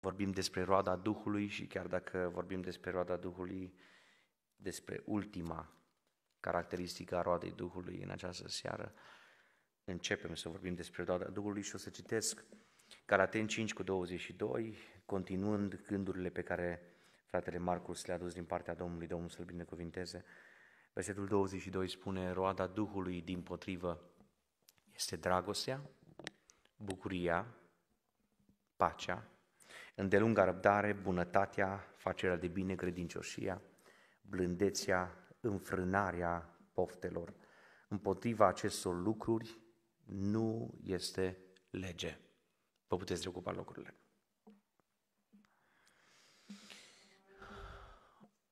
vorbim despre roada Duhului și chiar dacă vorbim despre roada Duhului, despre ultima caracteristică a roadei Duhului în această seară, începem să vorbim despre roada Duhului și o să citesc Galaten 5 cu 22, continuând gândurile pe care fratele Marcus le-a dus din partea Domnului, Domnul să-l binecuvinteze. Versetul 22 spune, roada Duhului din potrivă este dragostea, bucuria, pacea, îndelunga răbdare, bunătatea, facerea de bine, credincioșia, blândețea, înfrânarea poftelor. Împotriva acestor lucruri nu este lege. Vă puteți reocupa locurile.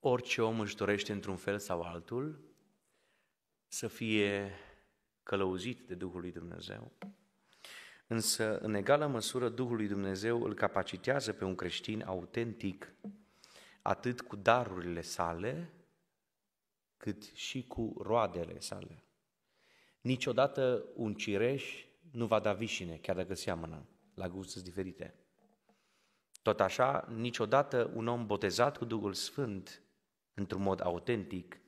Orice om își dorește într-un fel sau altul să fie călăuzit de Duhul lui Dumnezeu, însă în egală măsură Duhul lui Dumnezeu îl capacitează pe un creștin autentic, atât cu darurile sale, cât și cu roadele sale. Niciodată un cireș nu va da vișine, chiar dacă seamănă, la gusturi diferite. Tot așa, niciodată un om botezat cu Duhul Sfânt, într-un mod autentic,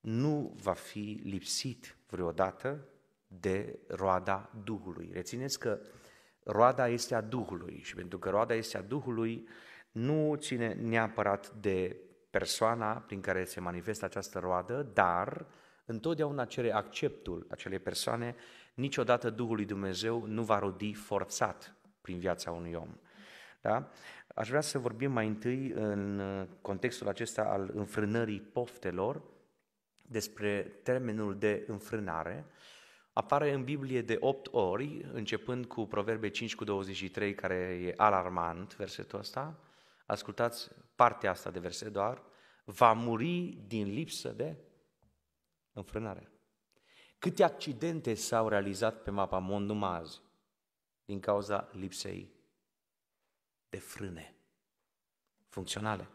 nu va fi lipsit vreodată de roada Duhului. Rețineți că roada este a Duhului și pentru că roada este a Duhului, nu ține neapărat de persoana prin care se manifestă această roadă, dar întotdeauna cere acceptul acelei persoane, niciodată Duhul lui Dumnezeu nu va rodi forțat prin viața unui om. Da? Aș vrea să vorbim mai întâi în contextul acesta al înfrânării poftelor despre termenul de înfrânare apare în Biblie de 8 ori, începând cu Proverbe 5 cu 23, care e alarmant versetul ăsta. Ascultați partea asta de verset doar. Va muri din lipsă de înfrânare. Câte accidente s-au realizat pe mapa mond din cauza lipsei de frâne funcționale?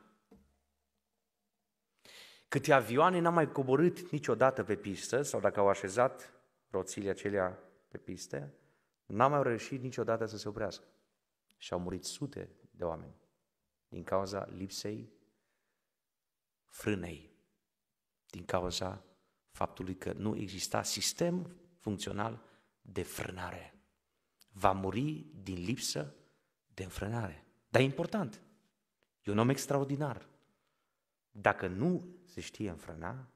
Câte avioane n-au mai coborât niciodată pe pistă sau dacă au așezat roțile acelea pe piste, n-au mai reușit niciodată să se oprească. Și au murit sute de oameni din cauza lipsei frânei, din cauza faptului că nu exista sistem funcțional de frânare. Va muri din lipsă de înfrânare. Dar e important. E un om extraordinar. Dacă nu se știe înfrâna,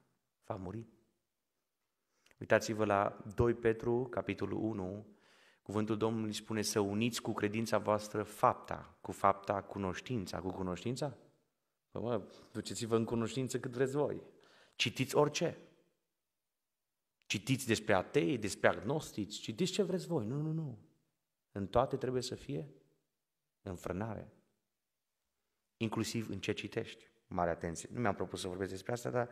va muri. Uitați-vă la 2 Petru, capitolul 1, cuvântul Domnului spune să uniți cu credința voastră fapta, cu fapta cunoștința, cu cunoștința? Bă, păi mă, duceți-vă în cunoștință cât vreți voi. Citiți orice. Citiți despre atei, despre agnostici, citiți ce vreți voi. Nu, nu, nu. În toate trebuie să fie înfrânare. Inclusiv în ce citești. Mare atenție. Nu mi-am propus să vorbesc despre asta, dar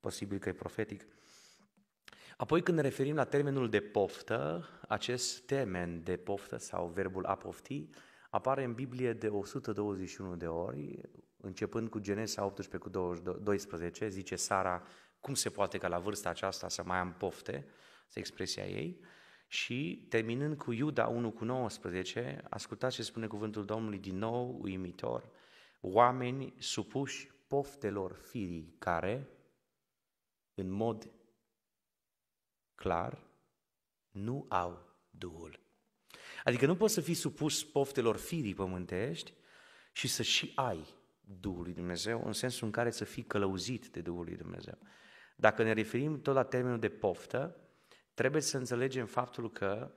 posibil că e profetic. Apoi când ne referim la termenul de poftă, acest termen de poftă sau verbul a pofti apare în Biblie de 121 de ori, începând cu Genesa 18 cu 12, zice Sara, cum se poate ca la vârsta aceasta să mai am pofte, se expresia ei, și terminând cu Iuda 1 cu 19, ascultați ce spune cuvântul Domnului din nou uimitor, oameni supuși poftelor firii care, în mod clar, nu au Duhul. Adică nu poți să fii supus poftelor firii pământești și să și ai Duhul lui Dumnezeu, în sensul în care să fii călăuzit de Duhul lui Dumnezeu. Dacă ne referim tot la termenul de poftă, trebuie să înțelegem faptul că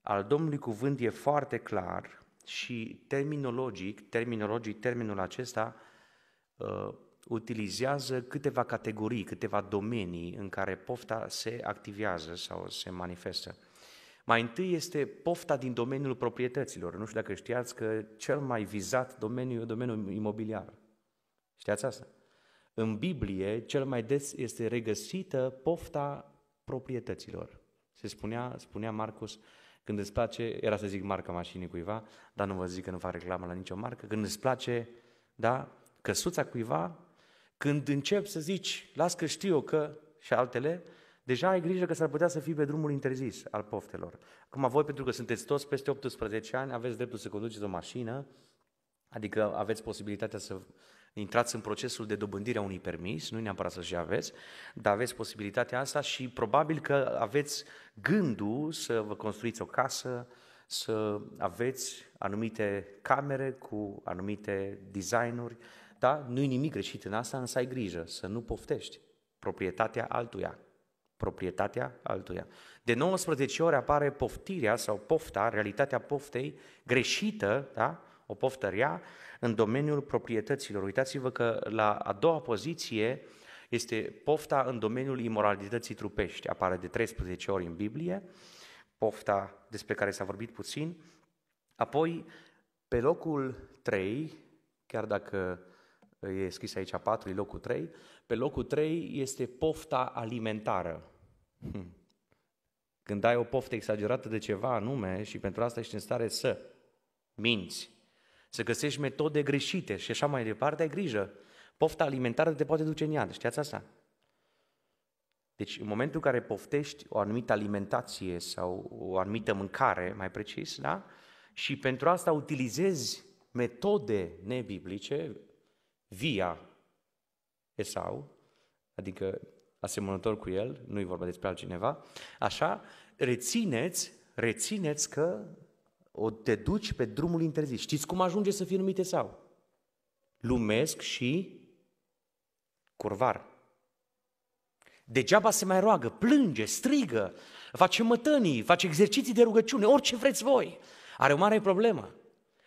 al Domnului cuvânt e foarte clar și terminologic, terminologic, termenul acesta uh, utilizează câteva categorii, câteva domenii în care pofta se activează sau se manifestă. Mai întâi este pofta din domeniul proprietăților. Nu știu dacă știați că cel mai vizat domeniu e domeniul imobiliar. Știați asta? În Biblie, cel mai des este regăsită pofta proprietăților. Se spunea, spunea Marcus, când îți place, era să zic marca mașinii cuiva, dar nu vă zic că nu fac reclamă la nicio marcă, când îți place, da, căsuța cuiva, când încep să zici, las că știu că și altele, deja ai grijă că s-ar putea să fii pe drumul interzis al poftelor. Acum voi, pentru că sunteți toți peste 18 ani, aveți dreptul să conduceți o mașină, adică aveți posibilitatea să intrați în procesul de dobândire a unui permis, nu neapărat să și aveți, dar aveți posibilitatea asta și probabil că aveți gândul să vă construiți o casă, să aveți anumite camere cu anumite designuri, da? Nu-i nimic greșit în asta, însă ai grijă să nu poftești proprietatea altuia. Proprietatea altuia. De 19 ori apare poftirea sau pofta, realitatea poftei greșită, da? o poftă rea, în domeniul proprietăților. Uitați-vă că la a doua poziție este pofta în domeniul imoralității trupești. Apare de 13 ori în Biblie, pofta despre care s-a vorbit puțin. Apoi, pe locul 3, chiar dacă e scris aici patru, e locul 3, pe locul 3 este pofta alimentară. Hmm. Când ai o poftă exagerată de ceva anume și pentru asta ești în stare să minți, să găsești metode greșite și așa mai departe, ai grijă. Pofta alimentară te poate duce în iad, știați asta? Deci în momentul în care poftești o anumită alimentație sau o anumită mâncare, mai precis, da? Și pentru asta utilizezi metode nebiblice, via Esau, adică asemănător cu el, nu-i vorba despre altcineva, așa, rețineți, rețineți că o te duci pe drumul interzis. Știți cum ajunge să fie numit Esau? Lumesc și curvar. Degeaba se mai roagă, plânge, strigă, face mătănii, face exerciții de rugăciune, orice vreți voi. Are o mare problemă.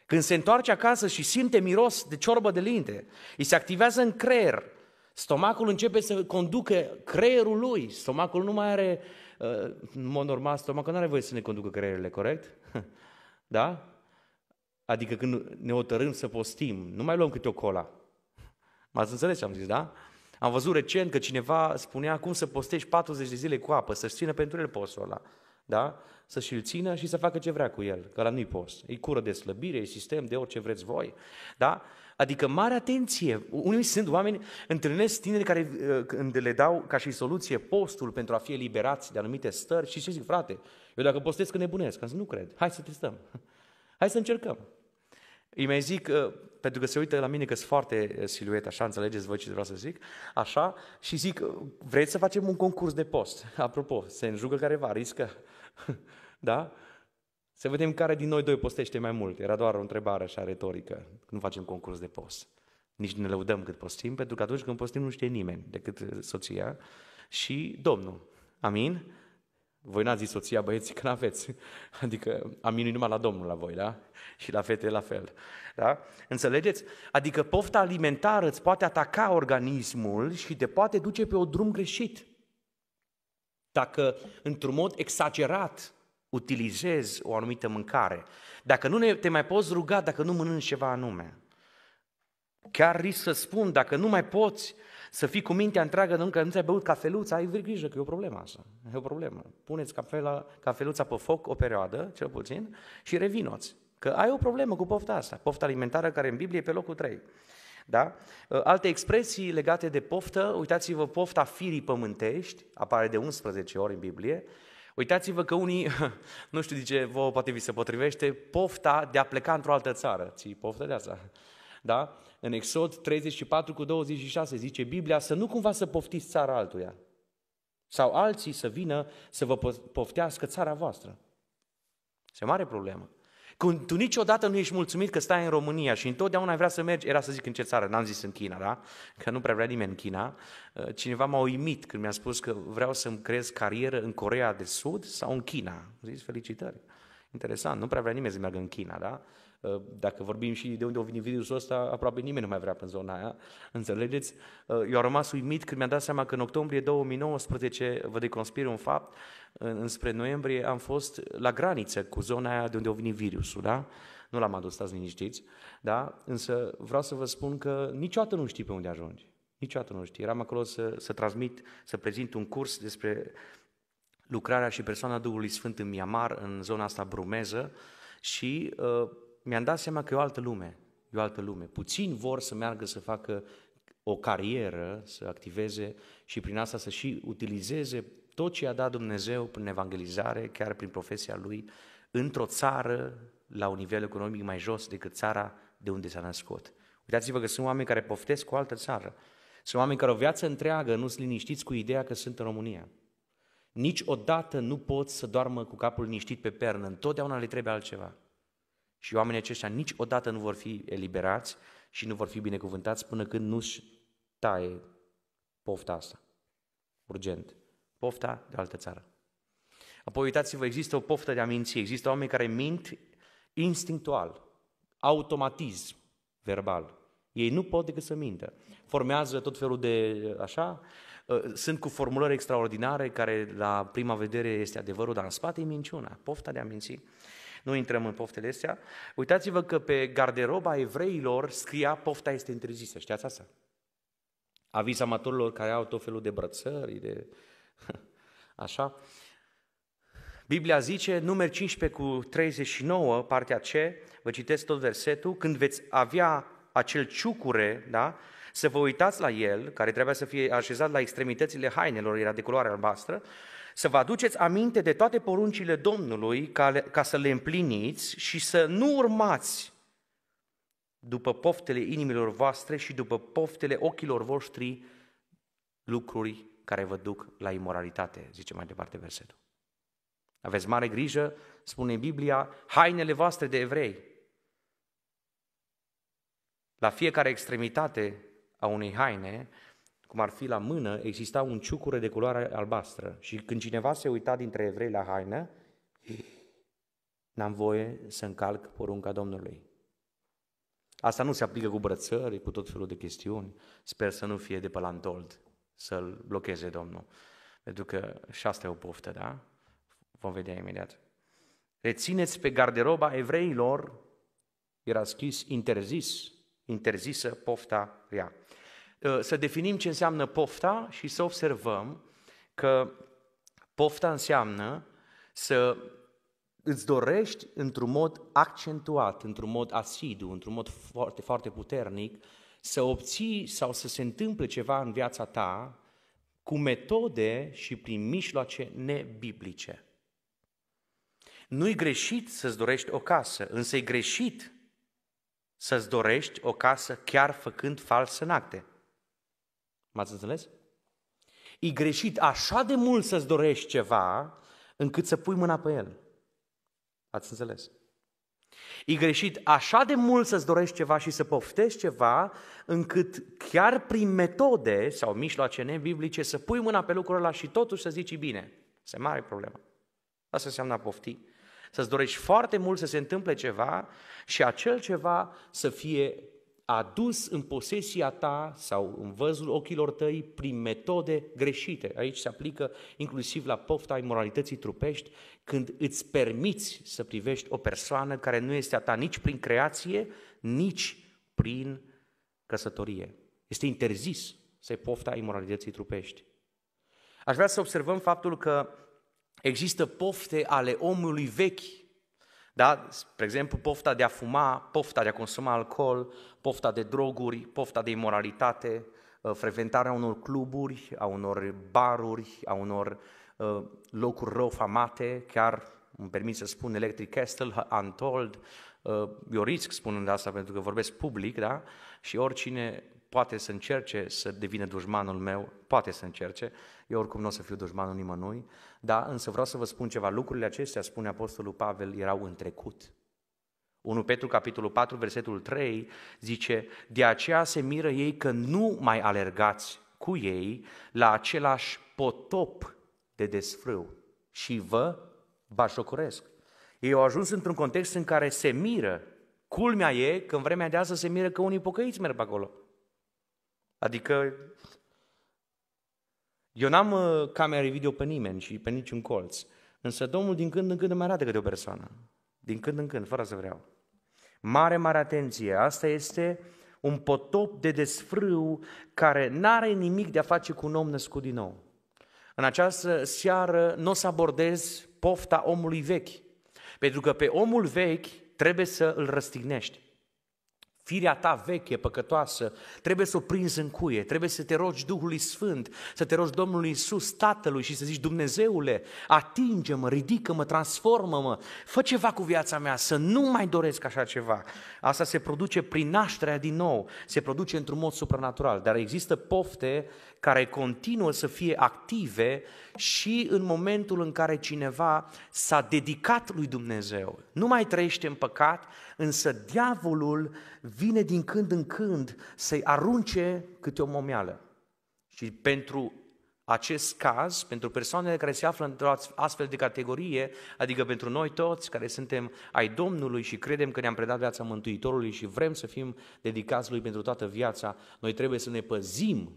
Când se întoarce acasă și simte miros de ciorbă de linte, îi se activează în creier. Stomacul începe să conducă creierul lui. Stomacul nu mai are, uh, în mod normal, stomacul nu are voie să ne conducă creierile, corect? Da? Adică când ne otărâm să postim, nu mai luăm câte o cola. M-ați înțeles ce am zis, da? Am văzut recent că cineva spunea cum să postești 40 de zile cu apă, să-și țină pentru el postul ăla da? să și-l țină și să facă ce vrea cu el, că la nu-i post. E cură de slăbire, e sistem de orice vreți voi. Da? Adică mare atenție. Unii sunt oameni, întâlnesc tineri care uh, când le dau ca și soluție postul pentru a fi eliberați de anumite stări și ce zic, frate, eu dacă postez că nebunesc, am zis, nu cred, hai să testăm, hai să încercăm. Îi mai zic, uh, pentru că se uită la mine că sunt foarte uh, siluet, așa, înțelegeți voi ce vreau să zic, așa, și zic, vreți să facem un concurs de post? Apropo, se înjugă careva, riscă. da? Să vedem care din noi doi postește mai mult. Era doar o întrebare așa retorică. Nu facem concurs de post. Nici nu ne lăudăm cât postim, pentru că atunci când postim nu știe nimeni decât uh, soția și Domnul. Amin? Voi n-ați zis soția, băieții, că n-aveți. Adică aminui numai la Domnul la voi, da? Și la fete la fel. Da? Înțelegeți? Adică pofta alimentară îți poate ataca organismul și te poate duce pe o drum greșit dacă într-un mod exagerat utilizezi o anumită mâncare, dacă nu te mai poți ruga, dacă nu mănânci ceva anume, chiar risc să spun, dacă nu mai poți să fii cu mintea întreagă, nu că nu ți-ai băut cafeluța, ai grijă că e o problemă asta, e o problemă. Puneți cafela, cafeluța pe foc o perioadă, cel puțin, și revinoți. Că ai o problemă cu pofta asta, pofta alimentară care în Biblie e pe locul 3. Da? Uh, alte expresii legate de poftă, uitați-vă pofta firii pământești, apare de 11 ori în Biblie, Uitați-vă că unii, nu știu de ce, vouă poate vi se potrivește, pofta de a pleca într-o altă țară. Ți poftă de asta. Da? În Exod 34 cu 26 zice Biblia să nu cumva să poftiți țara altuia. Sau alții să vină să vă poftească țara voastră. Se mare problemă. Când tu niciodată nu ești mulțumit că stai în România și întotdeauna ai vrea să mergi, era să zic în ce țară, n-am zis în China, da? Că nu prea vrea nimeni în China. Uh, cineva m-a uimit când mi-a spus că vreau să-mi creez carieră în Corea de Sud sau în China. Am zis, felicitări. Interesant, nu prea vrea nimeni să meargă în China, da? Ă, dacă vorbim și de unde o venit virusul ăsta, aproape nimeni nu mai vrea în zona aia, înțelegeți? Ă, eu am rămas uimit când mi-am dat seama că în octombrie 2019, vă deconspir un fapt, ă, înspre noiembrie am fost la graniță cu zona aia de unde o venit virusul, da? Nu l-am adus, stați liniștiți, da? Însă vreau să vă spun că niciodată nu știi pe unde ajungi. Niciodată nu știi. Eram acolo să, să transmit, să prezint un curs despre lucrarea și persoana Duhului Sfânt în Myanmar, în zona asta brumeză și uh, mi-am dat seama că e o altă lume, e o altă lume. Puțini vor să meargă să facă o carieră, să activeze și prin asta să și utilizeze tot ce i-a dat Dumnezeu prin evangelizare, chiar prin profesia lui, într-o țară la un nivel economic mai jos decât țara de unde s-a născut. Uitați-vă că sunt oameni care poftesc cu o altă țară. Sunt oameni care o viață întreagă nu sunt liniștiți cu ideea că sunt în România. Niciodată nu pot să doarmă cu capul liniștit pe pernă, întotdeauna le trebuie altceva. Și oamenii aceștia niciodată nu vor fi eliberați și nu vor fi binecuvântați până când nu-și taie pofta asta. Urgent. Pofta de altă țară. Apoi uitați-vă, există o poftă de a minți, există oameni care mint instinctual, automatism verbal. Ei nu pot decât să mintă. Formează tot felul de așa, ă, sunt cu formulări extraordinare care la prima vedere este adevărul, dar în spate e minciuna, pofta de a minți. Nu intrăm în poftele astea. Uitați-vă că pe garderoba evreilor scria pofta este interzisă. Știați asta? Aviz amatorilor care au tot felul de brățări, de... Așa. Biblia zice, numeri 15 cu 39, partea C, vă citesc tot versetul, când veți avea acel ciucure, da? să vă uitați la el, care trebuia să fie așezat la extremitățile hainelor, era de culoare albastră, să vă aduceți aminte de toate poruncile Domnului ca, le, ca să le împliniți și să nu urmați după poftele inimilor voastre și după poftele ochilor voștri lucruri care vă duc la imoralitate, zice mai departe versetul. Aveți mare grijă, spune Biblia, hainele voastre de evrei. La fiecare extremitate a unei haine cum ar fi la mână, exista un ciucure de culoare albastră și când cineva se uita dintre evrei la haină, n-am voie să încalc porunca Domnului. Asta nu se aplică cu brățări, cu tot felul de chestiuni. Sper să nu fie de pe lantold să-l blocheze Domnul. Pentru că și asta e o poftă, da? Vom vedea imediat. Rețineți pe garderoba evreilor, era scris interzis, interzisă pofta reac. Uh, să definim ce înseamnă pofta și să observăm că pofta înseamnă să îți dorești într-un mod accentuat, într-un mod asidu, într-un mod foarte, foarte puternic, să obții sau să se întâmple ceva în viața ta cu metode și prin mijloace nebiblice. Nu-i greșit să-ți dorești o casă, însă e greșit să-ți dorești o casă chiar făcând false în acte. M-ați înțeles? E greșit așa de mult să-ți dorești ceva încât să pui mâna pe el. Ați înțeles? E greșit așa de mult să-ți dorești ceva și să poftești ceva, încât chiar prin metode sau mijloace nebiblice să pui mâna pe lucrul ăla și totuși să zici bine. Se mare problemă. Asta înseamnă a pofti. Să-ți dorești foarte mult să se întâmple ceva și acel ceva să fie adus în posesia ta sau în văzul ochilor tăi prin metode greșite. Aici se aplică inclusiv la pofta imoralității trupești, când îți permiți să privești o persoană care nu este a ta nici prin creație, nici prin căsătorie. Este interzis să-i pofta imoralității trupești. Aș vrea să observăm faptul că există pofte ale omului vechi da? Spre exemplu, pofta de a fuma, pofta de a consuma alcool, pofta de droguri, pofta de imoralitate, uh, frecventarea unor cluburi, a unor baruri, a unor uh, locuri rău famate, chiar îmi permit să spun Electric Castle, Untold, uh, eu risc spunând asta pentru că vorbesc public, da? Și oricine poate să încerce să devină dușmanul meu, poate să încerce, eu oricum nu o să fiu dușmanul nimănui, dar însă vreau să vă spun ceva. Lucrurile acestea, spune Apostolul Pavel, erau în trecut. 1 Petru, capitolul 4, versetul 3, zice, de aceea se miră ei că nu mai alergați cu ei la același potop de desfrâu și vă bașocoresc. Ei au ajuns într-un context în care se miră. Culmea e că în vremea de azi se miră că unii pocăiți merg pe acolo. Adică eu n-am uh, camere video pe nimeni și pe niciun colț. Însă Domnul din când în când îmi arată câte o persoană. Din când în când, fără să vreau. Mare, mare atenție. Asta este un potop de desfrâu care n-are nimic de a face cu un om născut din nou. În această seară nu o să abordez pofta omului vechi. Pentru că pe omul vechi trebuie să îl răstignești. Firea ta veche, păcătoasă, trebuie să o prinzi în cuie, trebuie să te rogi Duhului Sfânt, să te rogi Domnului Isus, Tatălui și să zici, Dumnezeule, atinge-mă, ridică-mă, transformă-mă, fă ceva cu viața mea, să nu mai doresc așa ceva. Asta se produce prin nașterea din nou, se produce într-un mod supranatural, dar există pofte care continuă să fie active și în momentul în care cineva s-a dedicat lui Dumnezeu. Nu mai trăiește în păcat, însă diavolul vine din când în când să-i arunce câte o momială. Și pentru acest caz, pentru persoanele care se află într-o astfel de categorie, adică pentru noi toți care suntem ai Domnului și credem că ne-am predat viața Mântuitorului și vrem să fim dedicați Lui pentru toată viața, noi trebuie să ne păzim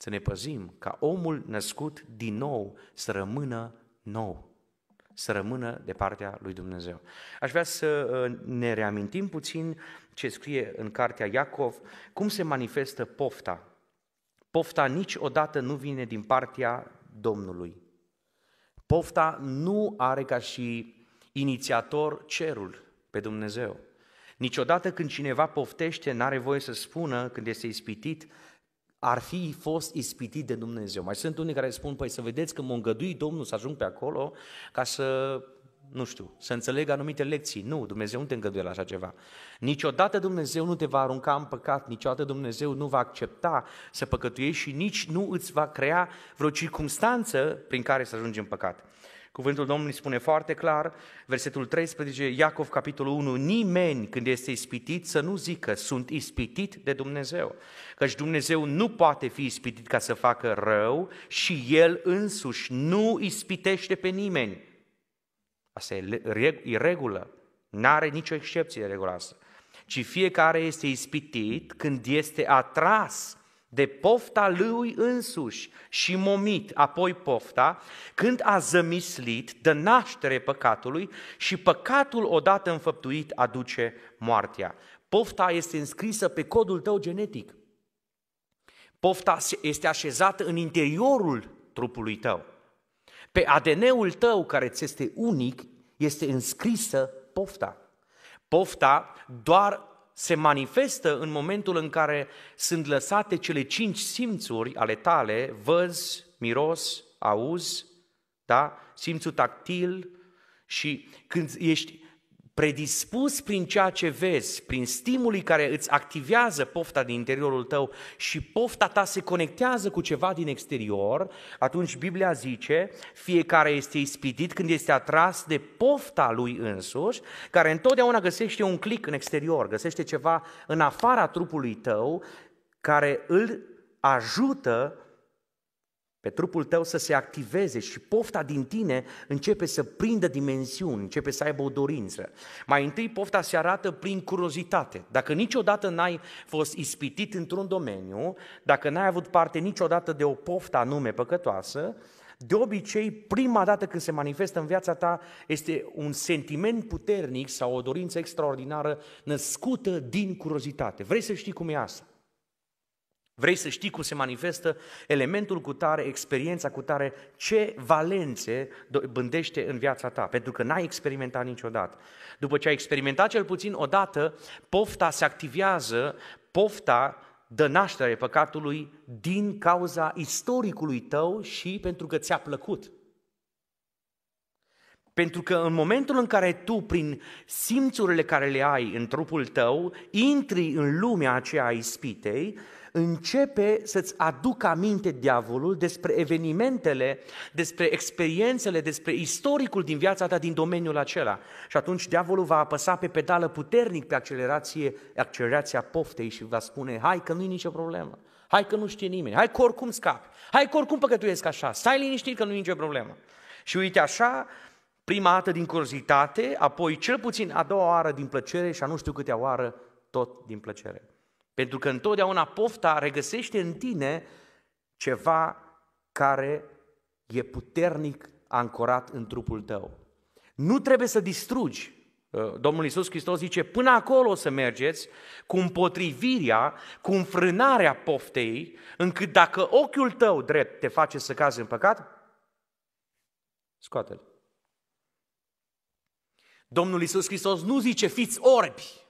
să ne păzim ca omul născut din nou să rămână nou, să rămână de partea lui Dumnezeu. Aș vrea să uh, ne reamintim puțin ce scrie în cartea Iacov, cum se manifestă pofta. Pofta niciodată nu vine din partea Domnului. Pofta nu are ca și inițiator cerul pe Dumnezeu. Niciodată când cineva poftește, n-are voie să spună, când este ispitit, ar fi fost ispitit de Dumnezeu. Mai sunt unii care spun, păi să vedeți că mă îngădui Domnul să ajung pe acolo ca să, nu știu, să înțeleg anumite lecții. Nu, Dumnezeu nu te îngăduie la așa ceva. Niciodată Dumnezeu nu te va arunca în păcat, niciodată Dumnezeu nu va accepta să păcătuiești și nici nu îți va crea vreo circunstanță prin care să ajungi în păcat. Cuvântul Domnului spune foarte clar, versetul 13, Iacov, capitolul 1, nimeni când este ispitit să nu zică, sunt ispitit de Dumnezeu, căci Dumnezeu nu poate fi ispitit ca să facă rău și El însuși nu ispitește pe nimeni. Asta e, regulă, n-are nicio excepție regulă asta ci fiecare este ispitit când este atras de pofta lui însuși și momit apoi pofta, când a zămislit, dă naștere păcatului și păcatul odată înfăptuit aduce moartea. Pofta este înscrisă pe codul tău genetic. Pofta este așezată în interiorul trupului tău. Pe ADN-ul tău, care ți este unic, este înscrisă pofta. Pofta doar se manifestă în momentul în care sunt lăsate cele cinci simțuri ale tale, văz, miros, auz, da? simțul tactil și când ești predispus prin ceea ce vezi, prin stimulii care îți activează pofta din interiorul tău și pofta ta se conectează cu ceva din exterior, atunci Biblia zice, fiecare este ispitit când este atras de pofta lui însuși, care întotdeauna găsește un clic în exterior, găsește ceva în afara trupului tău care îl ajută pe trupul tău să se activeze și pofta din tine începe să prindă dimensiuni, începe să aibă o dorință. Mai întâi pofta se arată prin curiozitate. Dacă niciodată n-ai fost ispitit într-un domeniu, dacă n-ai avut parte niciodată de o poftă anume păcătoasă, de obicei, prima dată când se manifestă în viața ta este un sentiment puternic sau o dorință extraordinară născută din curiozitate. Vrei să știi cum e asta? Vrei să știi cum se manifestă elementul cu tare, experiența cu tare, ce valențe bândește în viața ta, pentru că n-ai experimentat niciodată. După ce ai experimentat cel puțin odată, pofta se activează, pofta dă naștere păcatului din cauza istoricului tău și pentru că ți-a plăcut. Pentru că în momentul în care tu, prin simțurile care le ai în trupul tău, intri în lumea aceea a ispitei, începe să-ți aducă aminte diavolul despre evenimentele, despre experiențele, despre istoricul din viața ta din domeniul acela. Și atunci diavolul va apăsa pe pedală puternic pe accelerație, accelerația poftei și va spune, hai că nu-i nicio problemă, hai că nu știe nimeni, hai că oricum scapi, hai că oricum păcătuiesc așa, stai liniștit că nu-i nicio problemă. Și uite așa, prima dată din curiozitate, apoi cel puțin a doua oară din plăcere și a nu știu câte oară tot din plăcere. Pentru că întotdeauna pofta regăsește în tine ceva care e puternic ancorat în trupul tău. Nu trebuie să distrugi. Uh, Domnul Iisus Hristos zice, până acolo să mergeți cu împotrivirea, cu înfrânarea poftei, încât dacă ochiul tău drept te face să cazi în păcat, scoate-l. Domnul Iisus Hristos nu zice, fiți orbi,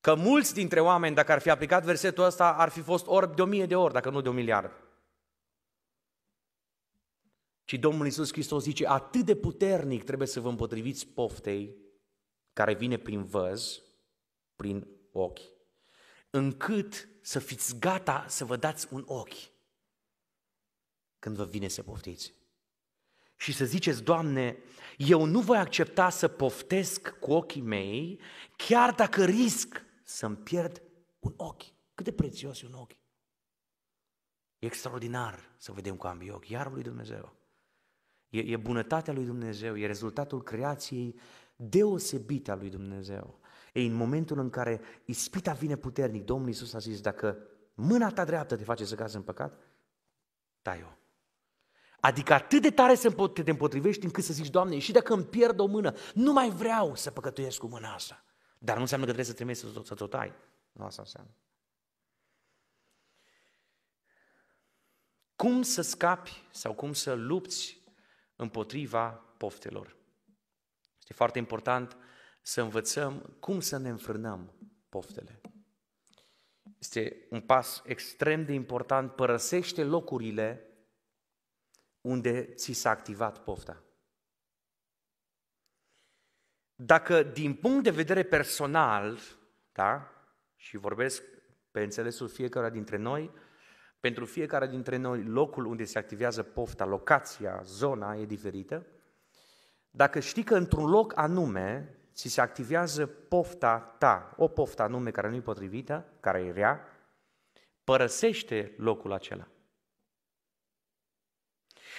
Că mulți dintre oameni, dacă ar fi aplicat versetul ăsta, ar fi fost orbi de o mie de ori, dacă nu de un miliard. Și Domnul Iisus Hristos zice, atât de puternic trebuie să vă împotriviți poftei care vine prin văz, prin ochi, încât să fiți gata să vă dați un ochi când vă vine să poftiți. Și să ziceți, Doamne, eu nu voi accepta să poftesc cu ochii mei, chiar dacă risc să-mi pierd un ochi. Cât de prețios e un ochi. E extraordinar să vedem cu ambii ochi, iarul lui Dumnezeu. E, e bunătatea lui Dumnezeu, e rezultatul creației deosebite a lui Dumnezeu. e în momentul în care ispita vine puternic, Domnul Iisus a zis, dacă mâna ta dreaptă te face să cazi în păcat, tai-o. Adică atât de tare să te împotrivești încât să zici, Doamne, și dacă îmi pierd o mână, nu mai vreau să păcătuiesc cu mâna asta. Dar nu înseamnă că trebuie să trimiți să, tot să Nu asta înseamnă. Cum să scapi sau cum să lupți împotriva poftelor? Este foarte important să învățăm cum să ne înfrânăm poftele. Este un pas extrem de important. Părăsește locurile unde ți s-a activat pofta. Dacă din punct de vedere personal, da, și vorbesc pe înțelesul fiecare dintre noi, pentru fiecare dintre noi locul unde se activează pofta, locația, zona e diferită, dacă știi că într-un loc anume ți se activează pofta ta, o poftă anume care nu e potrivită, care e rea, părăsește locul acela.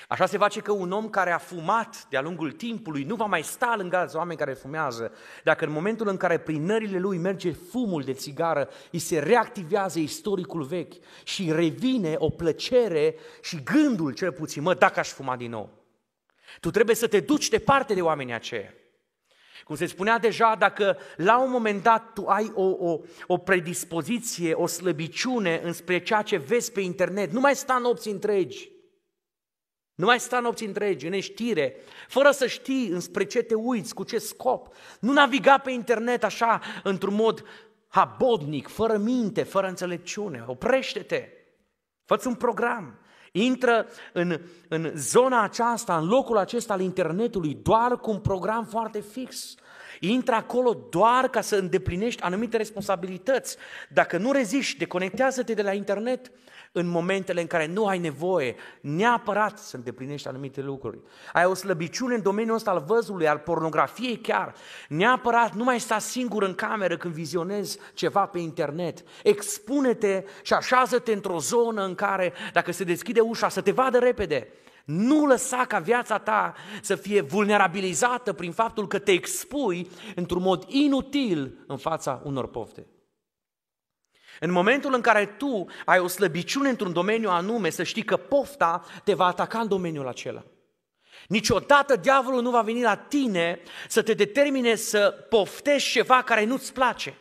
Așa se face că un om care a fumat de-a lungul timpului nu va mai sta lângă alți oameni care fumează. Dacă în momentul în care prin nările lui merge fumul de țigară, îi se reactivează istoricul vechi și revine o plăcere și gândul cel puțin, mă, dacă aș fuma din nou. Tu trebuie să te duci departe de oamenii aceia. Cum se spunea deja, dacă la un moment dat tu ai o, o, o predispoziție, o slăbiciune înspre ceea ce vezi pe internet, nu mai sta nopți întregi nu mai sta nopți întregi, în neștire, fără să știi înspre ce te uiți, cu ce scop. Nu naviga pe internet așa, într-un mod habodnic, fără minte, fără înțelepciune. Oprește-te! Fă-ți un program! Intră în, în zona aceasta, în locul acesta al internetului, doar cu un program foarte fix. Intră acolo doar ca să îndeplinești anumite responsabilități. Dacă nu reziști, deconectează-te de la internet în momentele în care nu ai nevoie neapărat să îndeplinești anumite lucruri. Ai o slăbiciune în domeniul ăsta al văzului, al pornografiei chiar. Neapărat nu mai sta singur în cameră când vizionezi ceva pe internet. Expune-te și așează-te într-o zonă în care, dacă se deschide ușa, să te vadă repede. Nu lăsa ca viața ta să fie vulnerabilizată prin faptul că te expui într-un mod inutil în fața unor pofte. În momentul în care tu ai o slăbiciune într-un domeniu anume, să știi că pofta te va ataca în domeniul acela. Niciodată diavolul nu va veni la tine să te determine să poftești ceva care nu-ți place.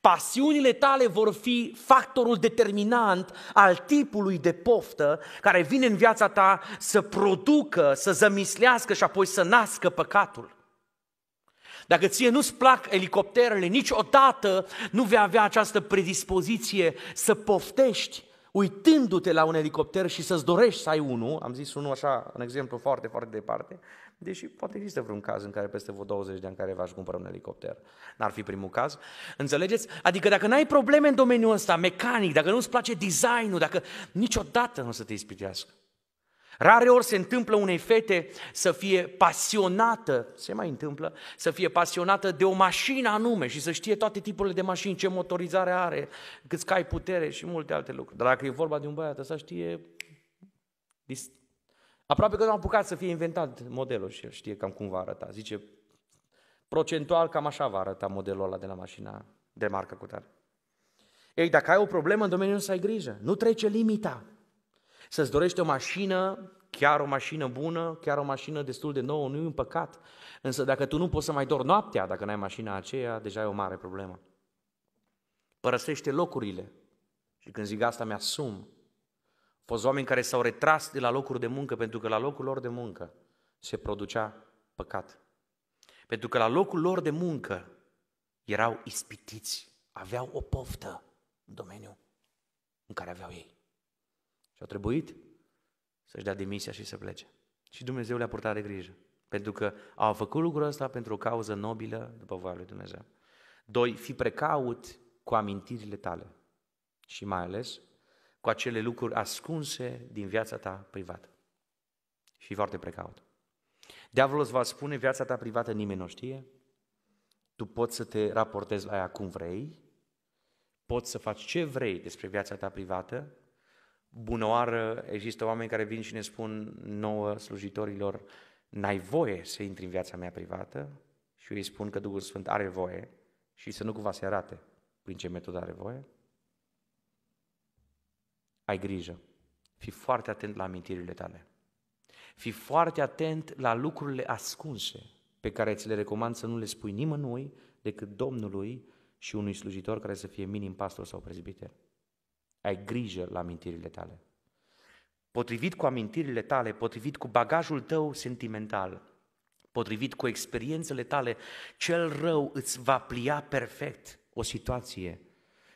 Pasiunile tale vor fi factorul determinant al tipului de poftă care vine în viața ta să producă, să zămislească și apoi să nască păcatul. Dacă ție nu-ți plac elicopterele, niciodată nu vei avea această predispoziție să poftești uitându-te la un elicopter și să-ți dorești să ai unul, am zis unul așa, un exemplu foarte, foarte departe, deși poate există vreun caz în care peste vreo 20 de ani care v-aș cumpăra un elicopter. N-ar fi primul caz. Înțelegeți? Adică dacă n-ai probleme în domeniul ăsta, mecanic, dacă nu-ți place designul, dacă niciodată nu o să te ispitească. Rare ori se întâmplă unei fete să fie pasionată, se mai întâmplă, să fie pasionată de o mașină anume și să știe toate tipurile de mașini, ce motorizare are, cât cai putere și multe alte lucruri. Dar dacă e vorba de un băiat, să știe... Aproape că nu a apucat să fie inventat modelul și el știe cam cum va arăta. Zice, procentual cam așa va arăta modelul ăla de la mașina de marcă cu tare. Ei, dacă ai o problemă în domeniul să ai grijă. Nu trece limita. Să-ți dorești o mașină, chiar o mașină bună, chiar o mașină destul de nouă, nu e un păcat. Însă dacă tu nu poți să mai dormi noaptea, dacă n-ai mașina aceea, deja e o mare problemă. Părăsește locurile. Și când zic asta, mi-asum. Au fost oameni care s-au retras de la locuri de muncă pentru că la locul lor de muncă se producea păcat. Pentru că la locul lor de muncă erau ispitiți, aveau o poftă în domeniul în care aveau ei. Și a trebuit să-și dea demisia și să plece. Și Dumnezeu le-a purtat de grijă. Pentru că au făcut lucrul ăsta pentru o cauză nobilă după voia lui Dumnezeu. Doi, fi precaut cu amintirile tale și mai ales cu acele lucruri ascunse din viața ta privată. Și foarte precaut. Diavolul îți va spune, viața ta privată nimeni nu știe, tu poți să te raportezi la ea cum vrei, poți să faci ce vrei despre viața ta privată, bună oară, există oameni care vin și ne spun nouă slujitorilor, n-ai voie să intri în viața mea privată și eu îi spun că Duhul Sfânt are voie și să nu cumva se arate prin ce metodă are voie. Ai grijă, fii foarte atent la amintirile tale. Fii foarte atent la lucrurile ascunse pe care ți le recomand să nu le spui nimănui decât Domnului și unui slujitor care să fie minim pastor sau prezbiter ai grijă la amintirile tale. Potrivit cu amintirile tale, potrivit cu bagajul tău sentimental, potrivit cu experiențele tale, cel rău îți va plia perfect o situație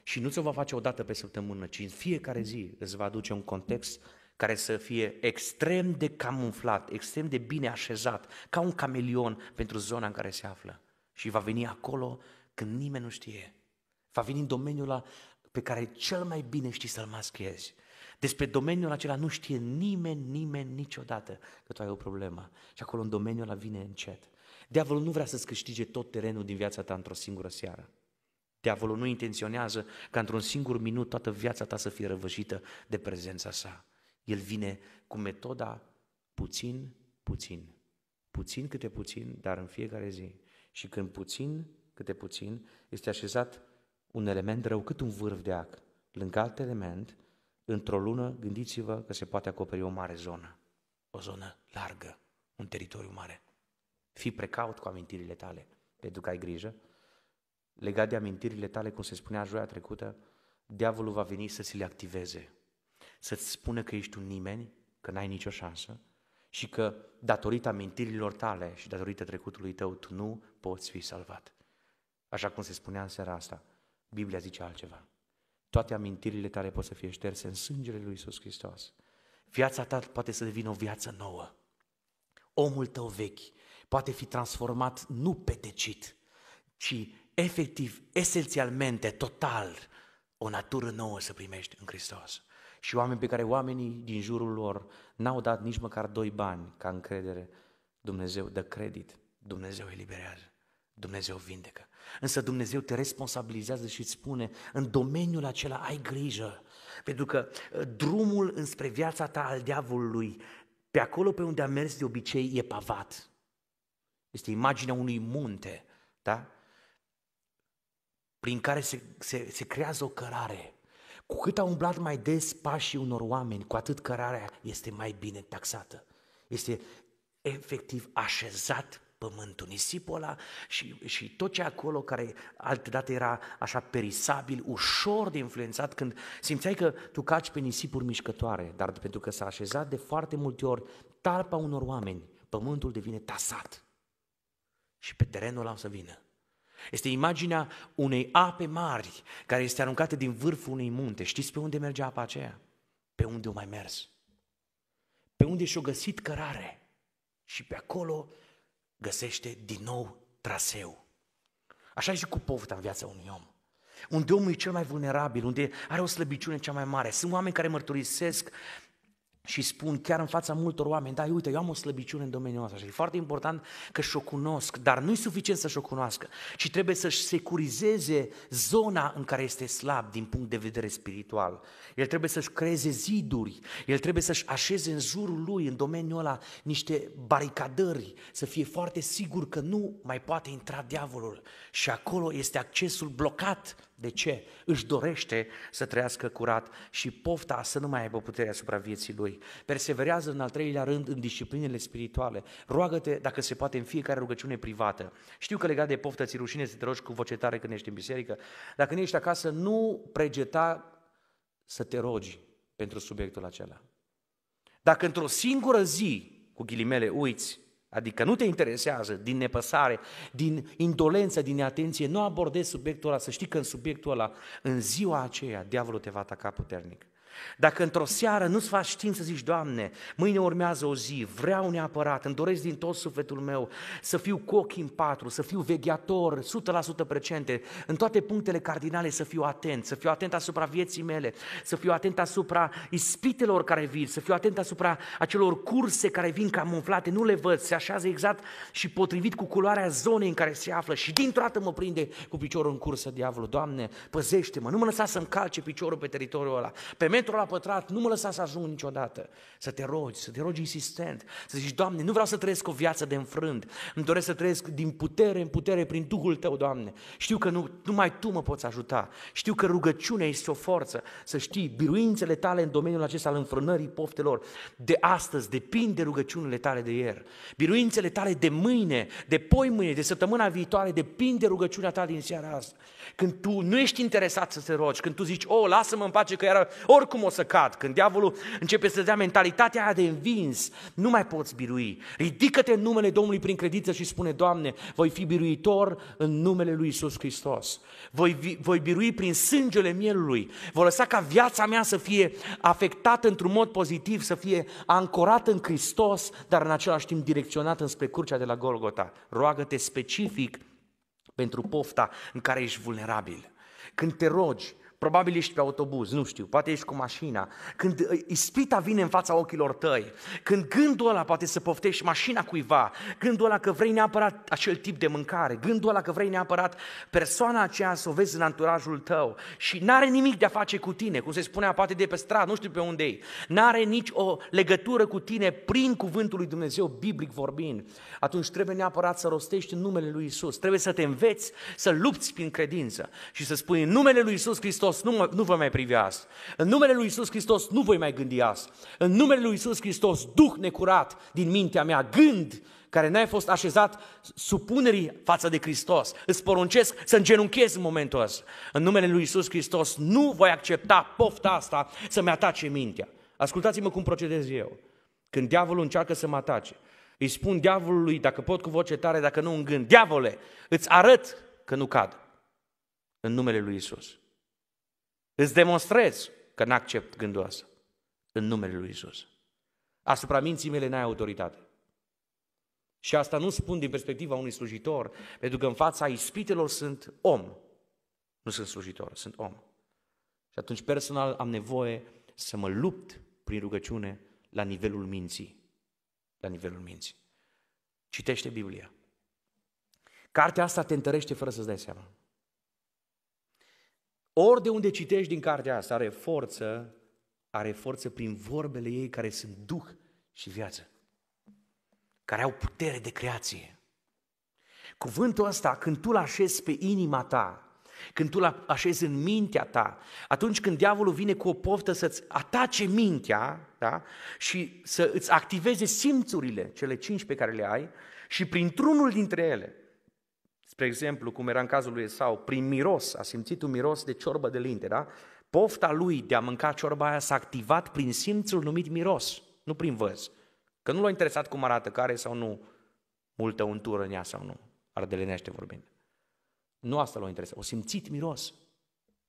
și nu ți-o va face o dată pe săptămână, ci în fiecare zi îți va aduce un context care să fie extrem de camuflat, extrem de bine așezat, ca un camelion pentru zona în care se află. Și va veni acolo când nimeni nu știe. Va veni în domeniul la, pe care cel mai bine știi să-l maschezi. Despre domeniul acela nu știe nimeni, nimeni niciodată că tu ai o problemă. Și acolo în domeniul ăla vine încet. Diavolul nu vrea să-ți câștige tot terenul din viața ta într-o singură seară. Diavolul nu intenționează ca într-un singur minut toată viața ta să fie răvășită de prezența sa. El vine cu metoda puțin, puțin. Puțin câte puțin, dar în fiecare zi. Și când puțin câte puțin este așezat un element rău cât un vârf de ac, lângă alt element, într-o lună, gândiți-vă că se poate acoperi o mare zonă, o zonă largă, un teritoriu mare. Fii precaut cu amintirile tale, pentru că ai grijă. Legat de amintirile tale, cum se spunea joia trecută, diavolul va veni să ți le activeze, să-ți spună că ești un nimeni, că n-ai nicio șansă și că datorită amintirilor tale și datorită trecutului tău, tu nu poți fi salvat. Așa cum se spunea în seara asta, Biblia zice altceva. Toate amintirile tale pot să fie șterse în sângele lui Iisus Hristos. Viața ta poate să devină o viață nouă. Omul tău vechi poate fi transformat nu petecit, ci efectiv, esențialmente, total, o natură nouă să primești în Hristos. Și oameni pe care oamenii din jurul lor n-au dat nici măcar doi bani ca încredere, Dumnezeu dă credit, Dumnezeu eliberează, Dumnezeu vindecă. Însă Dumnezeu te responsabilizează și îți spune, în domeniul acela ai grijă, pentru că ă, drumul înspre viața ta al diavolului, pe acolo pe unde a mers de obicei, e pavat. Este imaginea unui munte, da? Prin care se, se, se creează o cărare. Cu cât a umblat mai des pașii unor oameni, cu atât cărarea este mai bine taxată. Este efectiv așezat pământul, nisipul ăla și, și tot ce acolo care altădată era așa perisabil, ușor de influențat, când simțeai că tu caci pe nisipuri mișcătoare, dar pentru că s-a așezat de foarte multe ori talpa unor oameni, pământul devine tasat și pe terenul ăla o să vină. Este imaginea unei ape mari care este aruncată din vârful unei munte. Știți pe unde merge apa aceea? Pe unde o mai mers. Pe unde și-o găsit cărare. Și pe acolo găsește din nou traseu. Așa e și cu pofta în viața unui om. Unde omul e cel mai vulnerabil, unde are o slăbiciune cea mai mare. Sunt oameni care mărturisesc și spun chiar în fața multor oameni, da, uite, eu am o slăbiciune în domeniul ăsta și e foarte important că și-o cunosc, dar nu-i suficient să-și o cunoască, ci trebuie să-și securizeze zona în care este slab din punct de vedere spiritual. El trebuie să-și creeze ziduri, el trebuie să-și așeze în jurul lui, în domeniul ăla, niște baricadări, să fie foarte sigur că nu mai poate intra diavolul și acolo este accesul blocat de ce? Își dorește să trăiască curat și pofta să nu mai aibă puterea asupra vieții lui. Perseverează în al treilea rând în disciplinele spirituale. Roagă-te, dacă se poate, în fiecare rugăciune privată. Știu că legat de poftă ți rușine să te rogi cu voce tare când ești în biserică. Dacă nu ești acasă, nu pregeta să te rogi pentru subiectul acela. Dacă într-o singură zi, cu ghilimele, uiți Adică nu te interesează din nepăsare, din indolență, din atenție, nu abordezi subiectul ăla, să știi că în subiectul ăla, în ziua aceea, diavolul te va ataca puternic. Dacă într-o seară nu-ți faci să zici, Doamne, mâine urmează o zi, vreau neapărat, îmi doresc din tot sufletul meu să fiu cu ochii în patru, să fiu veghiator, 100% precente, în toate punctele cardinale să fiu atent, să fiu atent asupra vieții mele, să fiu atent asupra ispitelor care vin, să fiu atent asupra acelor curse care vin camuflate, nu le văd, se așează exact și potrivit cu culoarea zonei în care se află și dintr-o dată mă prinde cu piciorul în cursă diavolul. Doamne, păzește-mă, nu mă lăsa să-mi calce piciorul pe teritoriul ăla. Pe metru la pătrat, nu mă lăsa să ajung niciodată. Să te rogi, să te rogi insistent, să zici, Doamne, nu vreau să trăiesc o viață de înfrânt, îmi doresc să trăiesc din putere în putere, prin Duhul Tău, Doamne. Știu că nu, numai Tu mă poți ajuta, știu că rugăciunea este o forță, să știi, biruințele tale în domeniul acesta al înfrânării poftelor de astăzi depind de rugăciunile tale de ieri. Biruințele tale de mâine, de poi mâine, de săptămâna viitoare depind de rugăciunea ta din seara asta. Când tu nu ești interesat să te rogi, când tu zici, o, lasă-mă în pace că era oricum cum o să cad. Când diavolul începe să dea mentalitatea aia de învins, nu mai poți birui. Ridică-te în numele Domnului prin credință și spune, Doamne, voi fi biruitor în numele lui Isus Hristos. Voi, voi birui prin sângele mielului. Voi lăsa ca viața mea să fie afectată într-un mod pozitiv, să fie ancorată în Hristos, dar în același timp direcționată înspre curcea de la Golgota. Roagă-te specific pentru pofta în care ești vulnerabil. Când te rogi, Probabil ești pe autobuz, nu știu, poate ești cu mașina. Când uh, ispita vine în fața ochilor tăi, când gândul ăla poate să poftești mașina cuiva, gândul ăla că vrei neapărat acel tip de mâncare, gândul ăla că vrei neapărat persoana aceea să o vezi în anturajul tău și n-are nimic de a face cu tine, cum se spunea poate de pe stradă, nu știu pe unde e, n-are nici o legătură cu tine prin cuvântul lui Dumnezeu, biblic vorbind, atunci trebuie neapărat să rostești în numele lui Isus. Trebuie să te înveți să lupți prin credință și să spui în numele lui Isus Hristos Hristos nu, mă, nu voi mai privi azi. În numele lui Isus Hristos nu voi mai gândi azi. În numele lui Isus Hristos, duh necurat din mintea mea, gând care n-ai fost așezat supunerii față de Hristos. Îți poruncesc să îngenunchezi în momentul ăsta. În numele lui Isus Hristos nu voi accepta pofta asta să-mi atace mintea. Ascultați-mă cum procedez eu. Când diavolul încearcă să mă atace, îi spun diavolului, dacă pot cu voce tare, dacă nu în gând, diavole, îți arăt că nu cad. În numele lui Isus. Îți demonstrez că n-accept gândul ăsta în numele lui Isus. Asupra minții mele n-ai autoritate. Și asta nu spun din perspectiva unui slujitor, pentru că în fața ispitelor sunt om. Nu sunt slujitor, sunt om. Și atunci personal am nevoie să mă lupt prin rugăciune la nivelul minții. La nivelul minții. Citește Biblia. Cartea asta te întărește fără să-ți dai seama. Ori de unde citești din cartea asta are forță, are forță prin vorbele ei care sunt duh și viață, care au putere de creație. Cuvântul ăsta, când tu-l așezi pe inima ta, când tu l așezi în mintea ta, atunci când diavolul vine cu o poftă să-ți atace mintea da? și să îți activeze simțurile, cele cinci pe care le ai, și printr-unul dintre ele, Spre exemplu, cum era în cazul lui Esau, prin miros, a simțit un miros de ciorbă de linte, da? Pofta lui de a mânca ciorba aia s-a activat prin simțul numit miros, nu prin văz. Că nu l-a interesat cum arată, care sau nu, multă untură în ea sau nu, ardelenește vorbind. Nu asta l-a interesat, o simțit miros.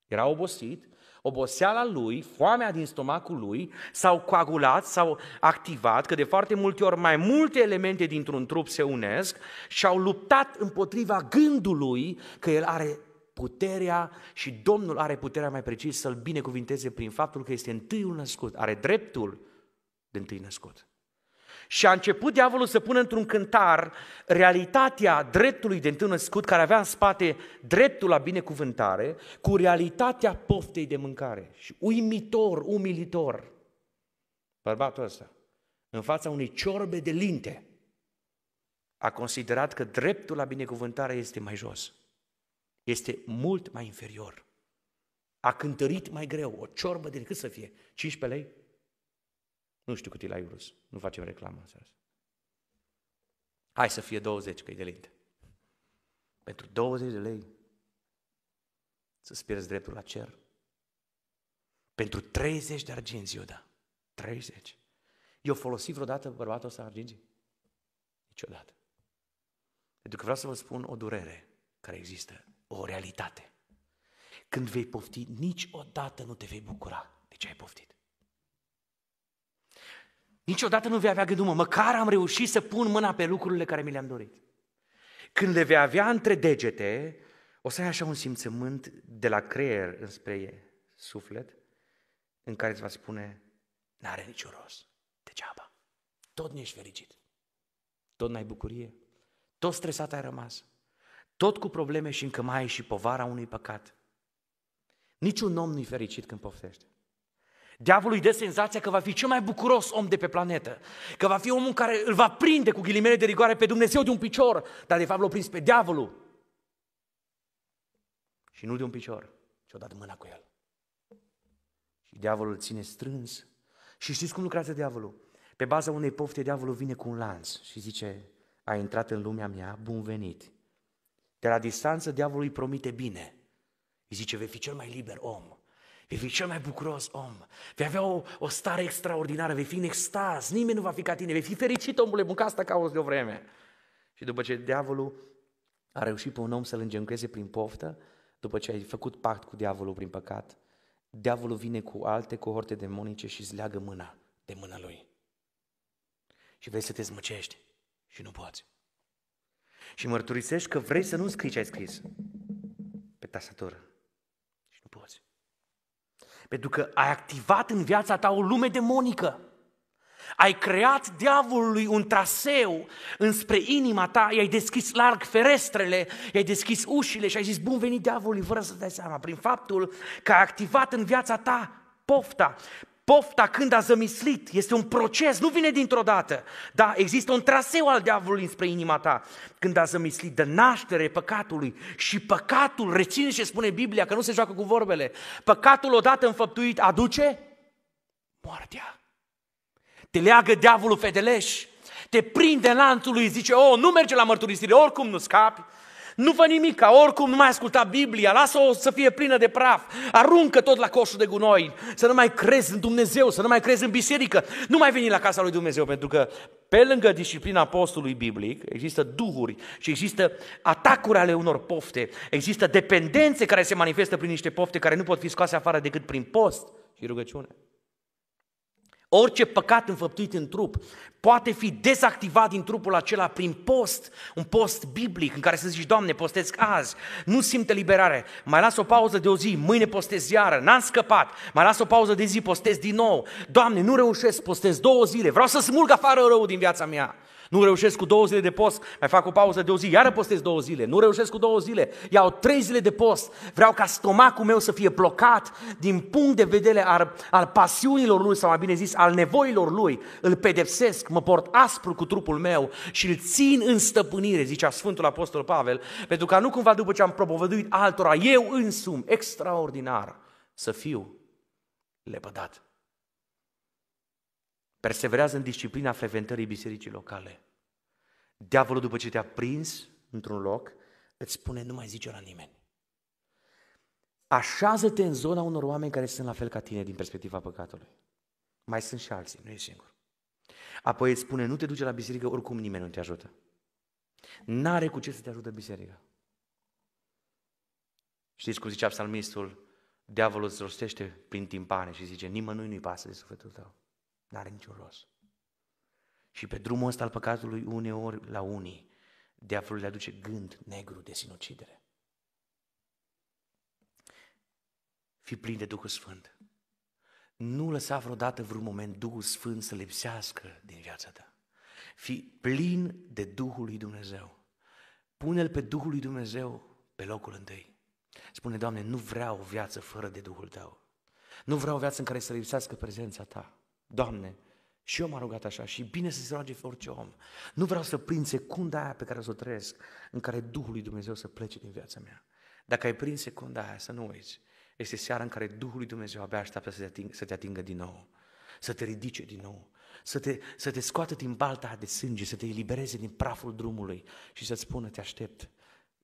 Era obosit, oboseala lui, foamea din stomacul lui, s-au coagulat, s-au activat, că de foarte multe ori mai multe elemente dintr-un trup se unesc și au luptat împotriva gândului că el are puterea și Domnul are puterea mai precis să-l binecuvinteze prin faptul că este întâiul născut, are dreptul de întâi născut. Și a început diavolul să pună într-un cântar realitatea dreptului de născut care avea în spate dreptul la binecuvântare cu realitatea poftei de mâncare. Și uimitor, umilitor, bărbatul ăsta, în fața unei ciorbe de linte, a considerat că dreptul la binecuvântare este mai jos, este mult mai inferior. A cântărit mai greu, o ciorbă de cât să fie? 15 lei? Nu știu cât e la Iurus, nu facem reclamă în seara Hai să fie 20, că e de linte. Pentru 20 de lei să-ți pierzi dreptul la cer. Pentru 30 de arginți, Iuda. 30. Eu folosit vreodată bărbatul ăsta arginții? Niciodată. Pentru că vreau să vă spun o durere care există, o realitate. Când vei pofti, niciodată nu te vei bucura de ce ai poftit. Niciodată nu vei avea gândul, mă, măcar am reușit să pun mâna pe lucrurile care mi le-am dorit. Când le vei avea între degete, o să ai așa un simțământ de la creier înspre suflet, în care îți va spune, n-are niciun rost, degeaba. Tot nu ești fericit, tot n-ai bucurie, tot stresat ai rămas, tot cu probleme și încă mai ai și povara unui păcat. Niciun om nu-i fericit când poftește. Diavolul îi dă senzația că va fi cel mai bucuros om de pe planetă, că va fi omul care îl va prinde cu ghilimele de rigoare pe Dumnezeu de un picior, dar de fapt l-a prins pe diavolul. Și nu de un picior, ci o dat mâna cu el. Și diavolul îl ține strâns. Și știți cum lucrează diavolul? Pe baza unei pofte, diavolul vine cu un lanț și zice, a intrat în lumea mea, bun venit. De la distanță, diavolul îi promite bine. Îi zice, vei fi cel mai liber om. Vei fi cel mai bucuros om. Vei avea o, o stare extraordinară, vei fi în extaz, nimeni nu va fi ca tine, vei fi fericit, omule, munca asta cauți de o vreme. Și după ce diavolul a reușit pe un om să-l îngenuncheze prin poftă, după ce ai făcut pact cu diavolul prin păcat, diavolul vine cu alte cohorte demonice și îți leagă mâna de mâna lui. Și vrei să te zmăcești și nu poți. Și mărturisești că vrei să nu scrii ce ai scris pe tastatură și nu poți. Pentru că ai activat în viața ta o lume demonică. Ai creat diavolului un traseu înspre inima ta, i-ai deschis larg ferestrele, i-ai deschis ușile și ai zis, bun venit diavolului, fără să dai seama, prin faptul că ai activat în viața ta pofta, Pofta când a zămislit este un proces, nu vine dintr-o dată. Da, există un traseu al diavolului înspre inima ta. Când a zămislit de naștere păcatului și păcatul, reține ce spune Biblia, că nu se joacă cu vorbele, păcatul odată înfăptuit aduce moartea. Te leagă diavolul fedeleș, te prinde lanțul lui, zice, o, oh, nu merge la mărturisire, oricum nu scapi, nu fă nimic, oricum nu mai asculta Biblia, lasă-o să fie plină de praf, aruncă tot la coșul de gunoi, să nu mai crezi în Dumnezeu, să nu mai crezi în biserică, nu mai veni la casa lui Dumnezeu, pentru că pe lângă disciplina apostolului biblic, există duhuri și există atacuri ale unor pofte, există dependențe care se manifestă prin niște pofte care nu pot fi scoase afară decât prin post și rugăciune. Orice păcat înfăptuit în trup poate fi dezactivat din trupul acela prin post, un post biblic în care să zici, Doamne, postez azi, nu simt eliberare, mai las o pauză de o zi, mâine postez iară, n-am scăpat, mai las o pauză de zi, postez din nou, Doamne, nu reușesc, postez două zile, vreau să smulg afară rău din viața mea. Nu reușesc cu două zile de post, mai fac o pauză de o zi, iară postez două zile. Nu reușesc cu două zile, iau trei zile de post. Vreau ca stomacul meu să fie blocat din punct de vedere al, al pasiunilor lui, sau mai bine zis, al nevoilor lui. Îl pedepsesc, mă port aspru cu trupul meu și îl țin în stăpânire, zicea Sfântul Apostol Pavel, pentru ca nu cumva după ce am propovăduit altora, eu însumi, extraordinar, să fiu lepădat. Perseverează în disciplina frecventării bisericii locale. Diavolul, după ce te-a prins într-un loc, îți spune, nu mai zice la nimeni. Așează-te în zona unor oameni care sunt la fel ca tine din perspectiva păcatului. Mai sunt și alții, nu e singur. Apoi îți spune, nu te duce la biserică, oricum nimeni nu te ajută. N-are cu ce să te ajută biserica. Știți cum zicea psalmistul? Diavolul îți rostește prin timpane și zice, nimănui nu-i pasă de sufletul tău. N-are niciun rost. Și pe drumul ăsta al păcatului, uneori la unii, diavolul le aduce gând negru de sinucidere. Fi plin de Duhul Sfânt. Nu lăsa vreodată vreun moment Duhul Sfânt să lipsească din viața ta. Fi plin de Duhul lui Dumnezeu. Pune-L pe Duhul lui Dumnezeu pe locul întâi. Spune, Doamne, nu vreau o viață fără de Duhul Tău. Nu vreau o viață în care să lipsească prezența Ta. Doamne, și eu m-am rugat așa și bine să se roage orice om. Nu vreau să prind secunda aia pe care să o trăiesc, în care Duhul lui Dumnezeu să plece din viața mea. Dacă ai prins secunda aia, să nu uiți, este seara în care Duhul lui Dumnezeu abia așteaptă să te, ating, să te atingă din nou, să te ridice din nou, să te, să te scoată din balta de sânge, să te elibereze din praful drumului și să-ți spună, te aștept,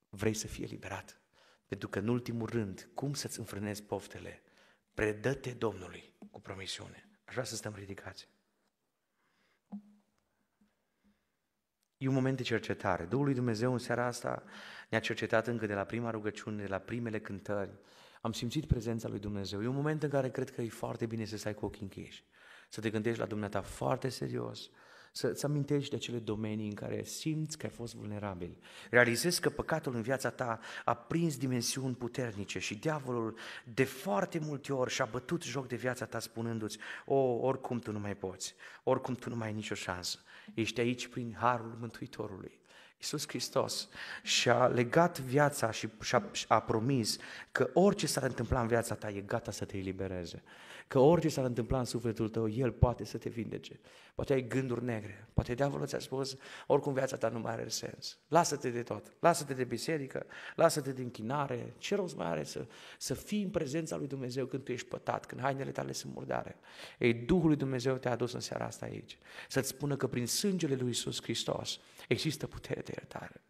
vrei să fii eliberat. Pentru că, în ultimul rând, cum să-ți înfrânezi poftele? Predă-te Domnului cu promisiune. Aș vrea să stăm ridicați. E un moment de cercetare. Duhul lui Dumnezeu în seara asta ne-a cercetat încă de la prima rugăciune, de la primele cântări. Am simțit prezența lui Dumnezeu. E un moment în care cred că e foarte bine să stai cu ochii închiși, să te gândești la Dumnezeu foarte serios, să-ți amintești de acele domenii în care simți că ai fost vulnerabil. Realizezi că păcatul în viața ta a prins dimensiuni puternice și diavolul de foarte multe ori și-a bătut joc de viața ta spunându-ți o, oricum tu nu mai poți, oricum tu nu mai ai nicio șansă, ești aici prin harul Mântuitorului. Iisus Hristos și-a legat viața și a și-a promis că orice s-ar întâmpla în viața ta e gata să te elibereze. Că orice s-ar întâmpla în sufletul tău, El poate să te vindece. Poate ai gânduri negre, poate diavolul ți-a spus, oricum viața ta nu mai are sens. Lasă-te de tot, lasă-te de biserică, lasă-te de închinare. Ce rost mai are să, să fii în prezența lui Dumnezeu când tu ești pătat, când hainele tale sunt murdare? Ei, Duhul lui Dumnezeu te-a adus în seara asta aici. Să-ți spună că prin sângele lui Iisus Hristos există putere iertare.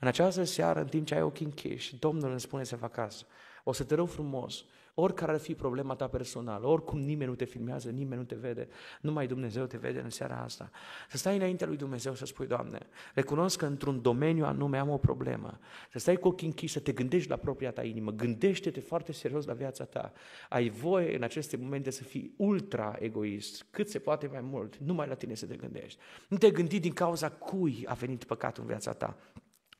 În această seară, în timp ce ai ochii închiși, Domnul îmi spune să fac asta. O să te rog frumos Oricare ar fi problema ta personală, oricum nimeni nu te filmează, nimeni nu te vede, numai Dumnezeu te vede în seara asta. Să stai înaintea lui Dumnezeu să spui, Doamne, recunosc că într-un domeniu anume am o problemă. Să stai cu ochii închiși, să te gândești la propria ta inimă, gândește-te foarte serios la viața ta. Ai voie în aceste momente să fii ultra egoist, cât se poate mai mult, numai la tine să te gândești. Nu te gândi din cauza cui a venit păcatul în viața ta.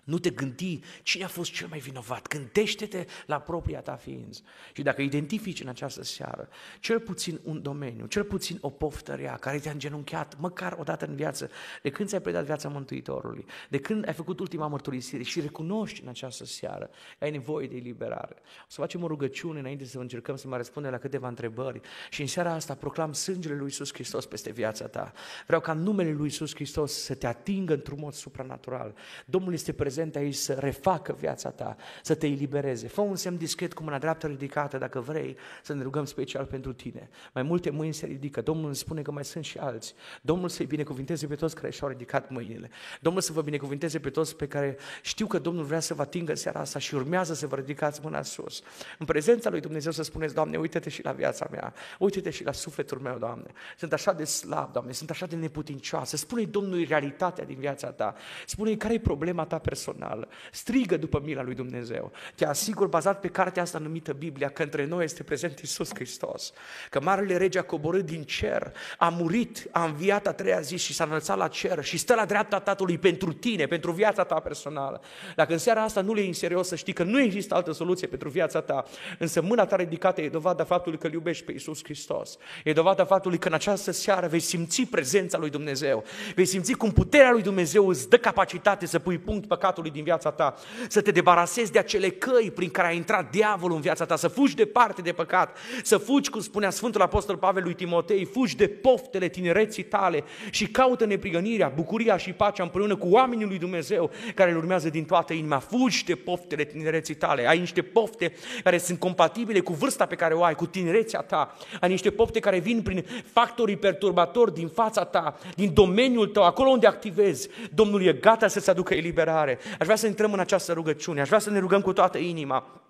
Nu te gândi cine a fost cel mai vinovat. Gândește-te la propria ta ființă. Și dacă identifici în această seară cel puțin un domeniu, cel puțin o poftărea care te-a îngenunchiat măcar o dată în viață, de când ți-ai predat viața Mântuitorului, de când ai făcut ultima mărturisire și recunoști în această seară că ai nevoie de eliberare. O să facem o rugăciune înainte să încercăm să mai răspundem la câteva întrebări și în seara asta proclam sângele lui Iisus Hristos peste viața ta. Vreau ca numele lui Iisus Hristos să te atingă într-un mod supranatural. Domnul este pre prezent aici să refacă viața ta, să te elibereze. Fă un semn discret cu mâna dreaptă ridicată dacă vrei să ne rugăm special pentru tine. Mai multe mâini se ridică. Domnul îmi spune că mai sunt și alți. Domnul să-i binecuvinteze pe toți care și-au ridicat mâinile. Domnul să vă binecuvinteze pe toți pe care știu că Domnul vrea să vă atingă seara asta și urmează să vă ridicați mâna sus. În prezența lui Dumnezeu să spuneți, Doamne, uite-te și la viața mea, uite-te și la sufletul meu, Doamne. Sunt așa de slab, Doamne, sunt așa de neputincioasă. Spune Domnului realitatea din viața ta. Spune care e problema ta personală personală. Strigă după mila lui Dumnezeu. Te asigur, bazat pe cartea asta numită Biblia, că între noi este prezent Isus Hristos, că Marele Rege a coborât din cer, a murit, a înviat a treia zi și s-a înălțat la cer și stă la dreapta Tatălui pentru tine, pentru viața ta personală. Dacă în seara asta nu le în serios să știi că nu există altă soluție pentru viața ta, însă mâna ta ridicată e dovada faptului că îl iubești pe Isus Hristos. E dovada faptului că în această seară vei simți prezența lui Dumnezeu. Vei simți cum puterea lui Dumnezeu îți dă capacitate să pui punct păcat păcatului din viața ta, să te debarasezi de acele căi prin care a intrat diavolul în viața ta, să fugi departe de păcat, să fugi, cum spunea Sfântul Apostol Pavel lui Timotei, fugi de poftele tinereții tale și caută neprigănirea, bucuria și pacea împreună cu oamenii lui Dumnezeu care îl urmează din toată inima. Fugi de poftele tinereții tale, ai niște pofte care sunt compatibile cu vârsta pe care o ai, cu tinerețea ta, ai niște pofte care vin prin factorii perturbatori din fața ta, din domeniul tău, acolo unde activezi. Domnul e gata să-ți aducă eliberare. Aș vrea să intrăm în această rugăciune, aș vrea să ne rugăm cu toată inima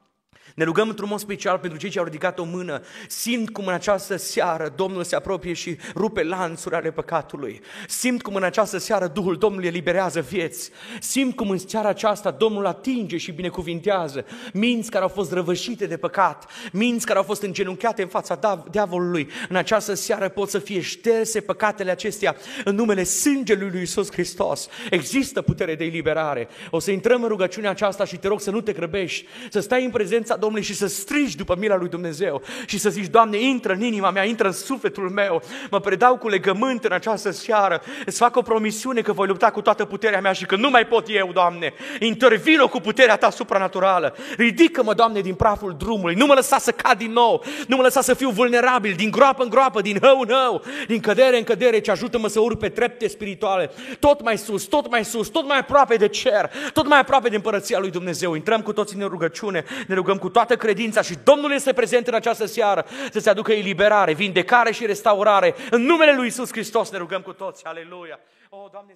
ne rugăm într-un mod special pentru cei ce au ridicat o mână. Simt cum în această seară Domnul se apropie și rupe lanțuri ale păcatului. Simt cum în această seară Duhul Domnului eliberează vieți. Simt cum în seara aceasta Domnul atinge și binecuvintează minți care au fost răvășite de păcat, minți care au fost îngenunchiate în fața diavolului. În această seară pot să fie șterse păcatele acestea în numele sângelui lui Iisus Hristos. Există putere de eliberare. O să intrăm în rugăciunea aceasta și te rog să nu te grăbești, să stai în prezent prezența Domnului și să strigi după mila lui Dumnezeu și să zici, Doamne, intră în inima mea, intră în sufletul meu, mă predau cu legământ în această seară, îți fac o promisiune că voi lupta cu toată puterea mea și că nu mai pot eu, Doamne, intervino cu puterea Ta supranaturală, ridică-mă, Doamne, din praful drumului, nu mă lăsa să cad din nou, nu mă lăsa să fiu vulnerabil, din groapă în groapă, din hău în hău, din cădere în cădere, ce ajută-mă să urc pe trepte spirituale, tot mai sus, tot mai sus, tot mai aproape de cer, tot mai aproape de împărăția lui Dumnezeu. Intrăm cu toții în rugăciune, ne rugăm rugăm cu toată credința și Domnul este prezent în această seară să-ți aducă eliberare, vindecare și restaurare. În numele Lui Isus Hristos ne rugăm cu toți. Aleluia! O, Doamne,